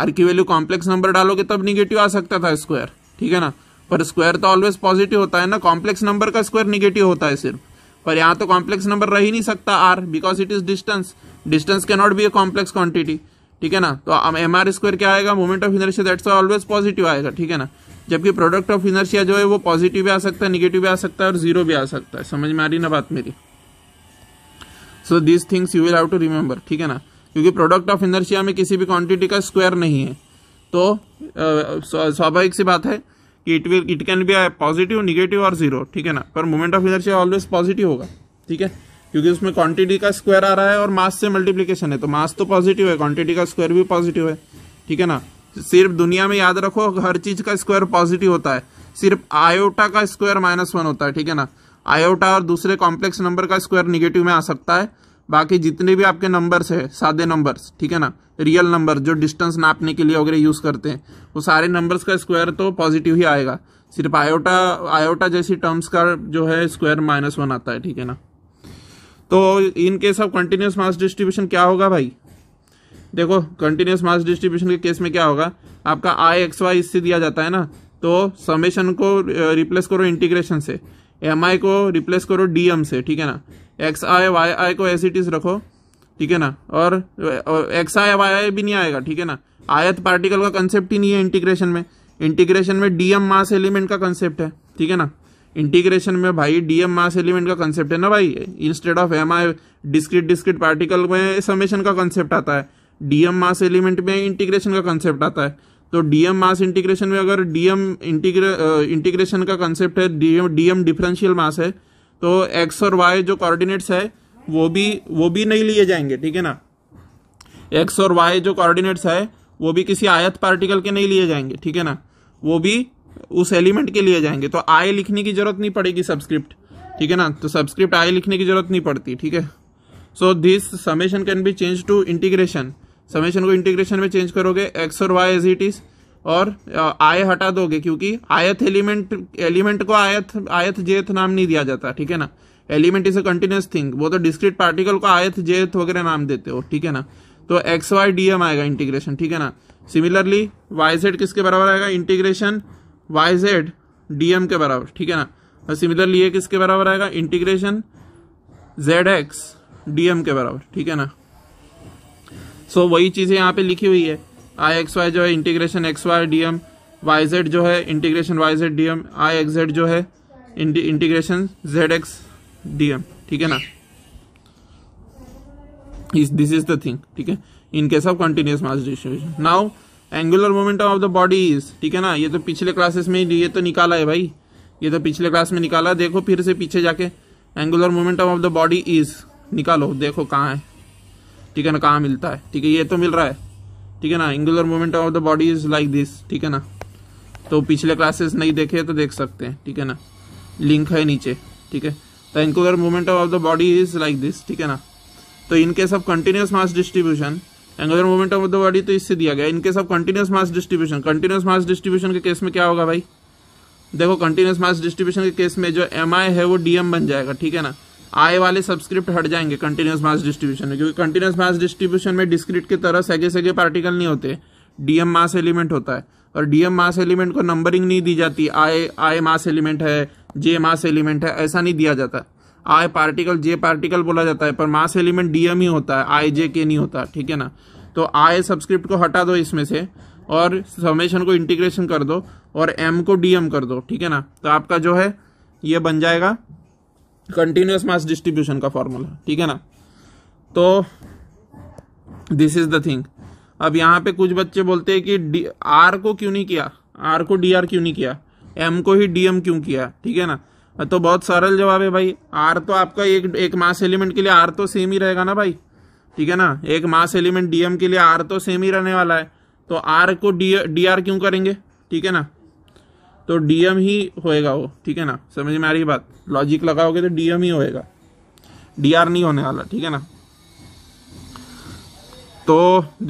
आर की वैल्यू कॉम्प्लेक्स नंबर डालोगे तब निगेटिव आ सकता था स्क्वायर ठीक है ना पर स्क्वायर तो ऑलवेज पॉजिटिव होता है ना कॉम्प्लेक्स नंबर का स्क्वायर निगेटिव होता है सिर्फ पर यहाँ तो कॉम्प्लेक्स नंबर रह ही नहीं सकता r because it is distance distance cannot be a complex quantity ठीक है ना तो एम आर स्क्वायर क्या आएगा moment of inertia that's always positive आएगा ठीक है ना जबकि प्रोडक्ट ऑफ इनर्शिया जो है वो पॉजिटिव भी आ सकता है निगेटिव भी आ सकता है और जीरो भी आ सकता है समझ में आ रही ना बात मेरी so this things you will have to remember ठीक है ना क्योंकि प्रोडक्ट ऑफ इनर्शिया में किसी भी क्वांटिटी का स्क्वायर नहीं है तो स्वाभाविक सी बात है कि it will it can be positive negative और जीरो ठीक है ना पर moment of inertia always positive होगा ठीक है क्योंकि उसमें क्वांटिटी का स्क्वायर आ रहा है और मास से मल्टीप्लीकेशन है तो मास तो पॉजिटिव है क्वांटिटी का स्क्वायर भी पॉजिटिव है ठीक है ना सिर्फ दुनिया में याद रखो हर चीज का स्क्वायर पॉजिटिव होता है सिर्फ आयोटा का स्क्वायर माइनस वन होता है ठीक है ना आयोटा और दूसरे कॉम्प्लेक्स नंबर का स्क्वायर निगेटिव में आ सकता है बाकी जितने भी आपके नंबर्स है सादे नंबर्स ठीक है ना रियल नंबर जो डिस्टेंस नापने के लिए वगैरह यूज़ करते हैं वो सारे नंबर्स का स्क्वायर तो पॉजिटिव ही आएगा सिर्फ आयोटा आयोटा जैसी टर्म्स का जो है स्क्वायर माइनस वन आता है ठीक है ना तो in case of continuous mass distribution क्या होगा भाई देखो कंटिन्यूस मास डिस्ट्रीब्यूशन के केस में क्या होगा आपका आई एक्स वाई इससे दिया जाता है ना तो समेशन को रिप्लेस करो इंटीग्रेशन से एम आई को रिप्लेस करो डी एम से ठीक है ना एक्स आई वाई आई को एस इट इज रखो ठीक है ना और एक्स आई वाई आई भी नहीं आएगा ठीक है ना आयत पार्टिकल का कंसेप्ट ही नहीं है इंटीग्रेशन में इंटीग्रेशन में डीएम मास एलिमेंट का कंसेप्ट है ठीक है ना इंटीग्रेशन में भाई डीएम मास एलिमेंट का कंसेप्ट है ना भाई instead of m i discrete discrete particle में समेशन का कंसेप्ट आता है डीएम मास एलिमेंट में इंटीग्रेशन का कंसेप्ट आता है तो डीएम मास इंटीग्रेशन में अगर डीएम इंटीग्रेशन का कंसेप्ट है डीएम डीएम डिफरेंशियल मास है तो एक्स और वाई जो कोऑर्डिनेट्स है वो भी वो भी नहीं लिए जाएंगे ठीक है ना एक्स और वाई जो कोऑर्डिनेट्स है वो भी किसी आयत पार्टिकल के नहीं लिए जाएंगे ठीक है ना वो भी उस एलिमेंट के लिए जाएंगे तो आई लिखने की जरूरत नहीं पड़ेगी सब्सक्रिप्ट ठीक है ना तो सब्सक्रिप्ट आई लिखने की जरूरत नहीं पड़ती ठीक है so this summation can be change to integration summation को इंटीग्रेशन में चेंज करोगे एक्स और वाई एज इट इज और आय हटा दोगे क्योंकि आयथ एलिमेंट एलिमेंट को आयथ आयथ जेथ नाम नहीं दिया जाता ठीक है ना element is a continuous thing वो तो डिस्क्रिट पार्टिकल को आयथ जेथ वगैरह नाम देते हो ठीक है ना तो एक्स वाई डी एम आएगा इंटीग्रेशन ठीक है ना सिमिलरली वाई जेड किसके बराबर आएगा integration y z d m के बराबर ठीक है ना और सिमिलरली ये किसके बराबर आएगा integration z x d m के बराबर ठीक है ना सो so, वही चीज़ें यहाँ पे लिखी हुई है आई एक्स वाई जो है integration x y d m y Z जो है integration y z d m i x z जो है integration z x d m ठीक है ना दिस इज द थिंग ठीक है in case of continuous mass distribution now angular momentum of the bodies ठीक है ना ये तो पिछले क्लासेस में ये तो निकाला है भाई ये तो पिछले क्लास में निकाला देखो फिर से पीछे जाके angular momentum of the body is निकालो देखो कहाँ है ठीक है ना कहाँ मिलता है ठीक है ये तो मिल रहा है ठीक है ना angular momentum of the body is like this ठीक है ना तो पिछले क्लासेस नहीं देखे तो देख सकते हैं ठीक है ना लिंक है नीचे ठीक है तो angular momentum of the body is like this ठीक है ना तो in case of continuous mass distribution angular moment of the body तो इससे दिया गया in case of continuous mass distribution continuous mass distribution के केस में क्या होगा भाई देखो कंटिन्यूस मास डिस्ट्रीब्यूशन के केस में जो एम है वो डीएम बन जाएगा ठीक है ना आए वाले सब्सक्रिप्ट हट जाएंगे कंटिन्यूस मास डिस्ट्रीब्यूशन में क्योंकि कंटिन्यूस मास डिस्ट्रीब्यूशन में डिस्क्रिट की तरह सगे सगे पार्टिकल नहीं होते डीएम मास एलिमेंट होता है और डीएम मास एलिमेंट को नंबरिंग नहीं दी जाती आए आए मास एलिमेंट है जे मास एलिमेंट है ऐसा नहीं दिया जाता आई पार्टिकल जे पार्टिकल बोला जाता है पर मास एलिमेंट डीएम ही होता है आई जे के नहीं होता ठीक है ना तो आई सब्सक्रिप्ट को हटा दो इसमें से और समेशन को इंटीग्रेशन कर दो और एम को डीएम कर दो ठीक है ना तो आपका जो है ये बन जाएगा कंटिन्यूस मास डिस्ट्रीब्यूशन का फॉर्मूला ठीक है ना तो दिस इज द थिंग अब यहाँ पे कुछ बच्चे बोलते हैं कि डी आर को क्यों नहीं किया आर को डी आर क्यों नहीं किया एम को ही डीएम क्यों किया ठीक है ना तो बहुत सरल जवाब है भाई आर तो आपका एक एक मास एलिमेंट के लिए आर तो सेम ही रहेगा ना भाई ठीक है ना एक मास एलिमेंट डीएम के लिए आर तो सेम ही रहने वाला है तो आर को डी डी आर क्यों करेंगे ठीक है ना तो डीएम ही होएगा वो ठीक है ना समझ में आ रही बात लॉजिक लगाओगे तो डीएम ही होएगा डी आर नहीं होने वाला ठीक है ना तो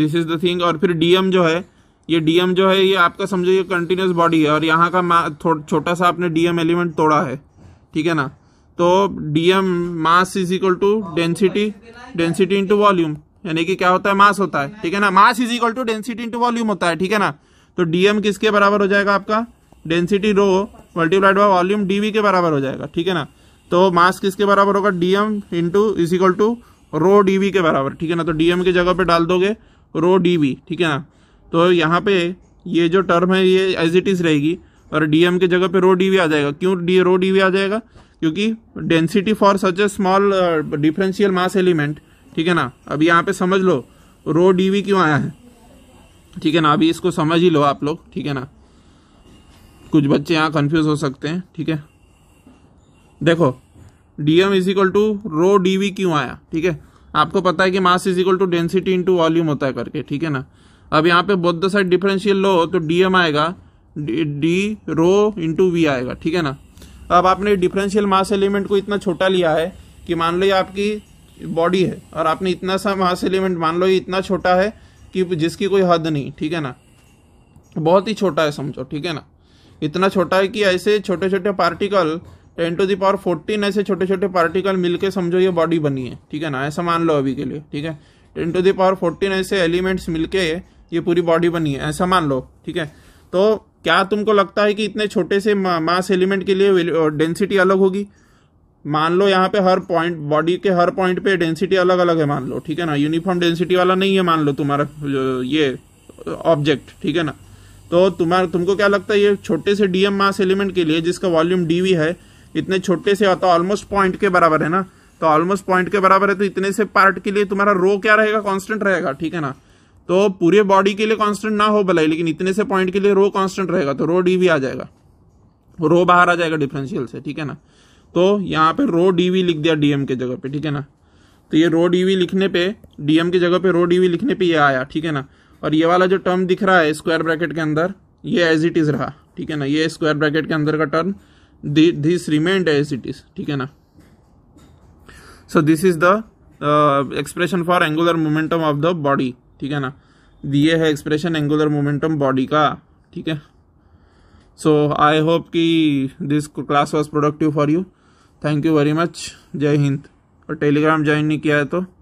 दिस इज द थिंग और फिर डीएम जो है ये डीएम जो है ये आपका समझो ये कंटिन्यूस बॉडी है और यहाँ का छोटा सा आपने डीएम एलिमेंट तोड़ा है ठीक है ना तो dm mass is equal to density density into volume यानी कि क्या होता है मास होता है ठीक है ना mass is equal to density into volume होता है ठीक है ना तो डीएम किसके बराबर हो जाएगा आपका density rho multiplied by volume dv के बराबर हो जाएगा ठीक है ना तो मास किसके बराबर होगा dm into is equal to rho dv के बराबर ठीक है ना तो डीएम की जगह पे डाल दोगे रो डीवी ठीक है ना तो यहाँ पे ये जो टर्म है ये एज इट इज रहेगी और डीएम के जगह पे रो डी आ जाएगा क्यों डी रो डी आ जाएगा क्योंकि density for such a small differential mass element ठीक है ना अब यहाँ पे समझ लो रो डी क्यों आया है ठीक है ना अभी इसको समझ ही लो आप लोग ठीक है ना कुछ बच्चे यहाँ कंफ्यूज हो सकते हैं ठीक है देखो dm is equal to rho dv क्यों आया ठीक है आपको पता है कि mass is equal to density into volume होता है करके ठीक है ना अब यहाँ पे बोध साइड डिफरेंशियल लो तो डीएम आएगा डी रो इंटू वी आएगा ठीक है ना अब आपने डिफरेंशियल मास एलिमेंट को इतना छोटा लिया है कि मान लो ये आपकी बॉडी है और आपने इतना सा मास एलिमेंट मान लो ये इतना छोटा है कि जिसकी कोई हद नहीं ठीक है ना बहुत ही छोटा है समझो ठीक है ना इतना छोटा है कि ऐसे छोटे छोटे particle ten to the power fourteen ऐसे छोटे छोटे पार्टिकल मिलके समझो ये बॉडी बनी है ठीक है ना ऐसा मान लो अभी के लिए ठीक है टेन टू दावर फोर्टीन ऐसे एलिमेंट्स मिलके ये पूरी बॉडी बनी है ऐसा मान लो ठीक है तो क्या तुमको लगता है कि इतने छोटे से मास एलिमेंट के लिए डेंसिटी अलग होगी मान लो यहाँ पे हर पॉइंट बॉडी के हर पॉइंट पे डेंसिटी अलग अलग है मान लो ठीक है ना यूनिफॉर्म डेंसिटी वाला नहीं है मान लो तुम्हारा ये ऑब्जेक्ट ठीक है ना तो तुम्हारा तुमको क्या लगता है ये छोटे से डीएम मास एलिमेंट के लिए जिसका वॉल्यूम डीवी है इतने छोटे से तो ऑलमोस्ट पॉइंट के बराबर है ना तो ऑलमोस्ट पॉइंट के बराबर है तो इतने से पार्ट के लिए तुम्हारा रो क्या रहेगा कॉन्स्टेंट रहेगा ठीक है ना तो पूरे बॉडी के लिए कांस्टेंट ना हो भलाई लेकिन इतने से पॉइंट के लिए रो कांस्टेंट रहेगा तो रो डी भी आ जाएगा रो बाहर आ जाएगा डिफरेंशियल से ठीक है ना तो यहाँ पे रो डी वी लिख दिया डीएम के जगह पे ठीक है ना तो ये रो डीवी लिखने पे डीएम के जगह पे रो डीवी लिखने पे ये आया ठीक है ना और ये वाला जो टर्म दिख रहा है स्क्वायर ब्रैकेट के अंदर ये एज इट इज रहा ठीक है ना ये स्क्वायर ब्रैकेट के अंदर का term this remained as it is ठीक है ना so this is the expression for angular momentum of the body ठीक है ना दिए है एक्सप्रेशन एंगुलर मोमेंटम बॉडी का ठीक है सो आई होप कि this class was productive for you thank you very much जय हिंद और टेलीग्राम ज्वाइन नहीं किया है तो